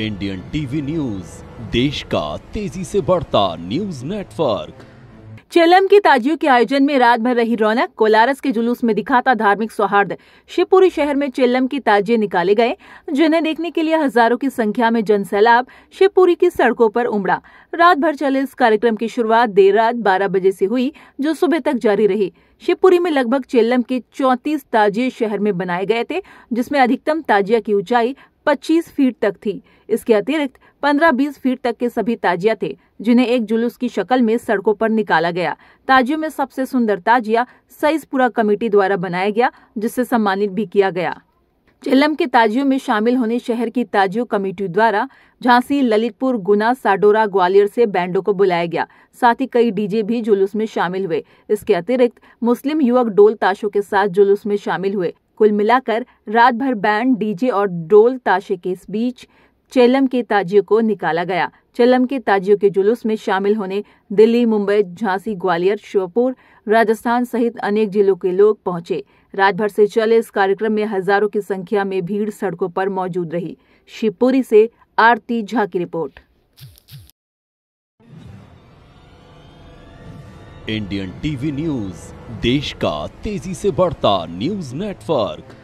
Indian TV news देश का तेजी से बढ़ता न्यूज नेटवर्क चेलम की ताजियों के आयोजन में रात भर रही रौनक कोलारस के जुलूस में दिखा था धार्मिक सौहार्द शिवपुरी शहर में चेलम की ताजिये निकाले गए जिन्हें देखने के लिए हजारों की संख्या में जन सैलाब शिवपुरी की सड़कों पर उमड़ा रात भर चले इस कार्यक्रम की शुरुआत देर रात बारह बजे से हुई जो सुबह तक जारी रही शिवपुरी में लगभग चेलम के चौतीस ताजिये शहर में बनाए गए थे जिसमें अधिकतम ताजिया की ऊंचाई 25 फीट तक थी इसके अतिरिक्त 15-20 फीट तक के सभी ताजिया थे जिन्हें एक जुलूस की शक्ल में सड़कों पर निकाला गया ताजियों में सबसे सुंदर ताजिया सईसपुरा कमेटी द्वारा बनाया गया जिससे सम्मानित भी किया गया चिल्लम के ताजियों में शामिल होने शहर की ताजियो कमेटी द्वारा झांसी ललितपुर गुना साडोरा ग्वालियर से बैंडों को बुलाया गया साथ ही कई डीजे भी जुलूस में शामिल हुए इसके अतिरिक्त मुस्लिम युवक डोल ताशों के साथ जुलूस में शामिल हुए कुल मिलाकर रात भर बैंड डीजे और डोल ताशे के बीच चेलम के ताजियों को निकाला गया चेलम के ताजियों के जुलूस में शामिल होने दिल्ली मुंबई झांसी ग्वालियर श्योपुर राजस्थान सहित अनेक जिलों के लोग पहुंचे भर से चले इस कार्यक्रम में हजारों की संख्या में भीड़ सड़कों पर मौजूद रही शिवपुरी से आरती झा की रिपोर्ट इंडियन टीवी न्यूज देश का तेजी से बढ़ता न्यूज नेटवर्क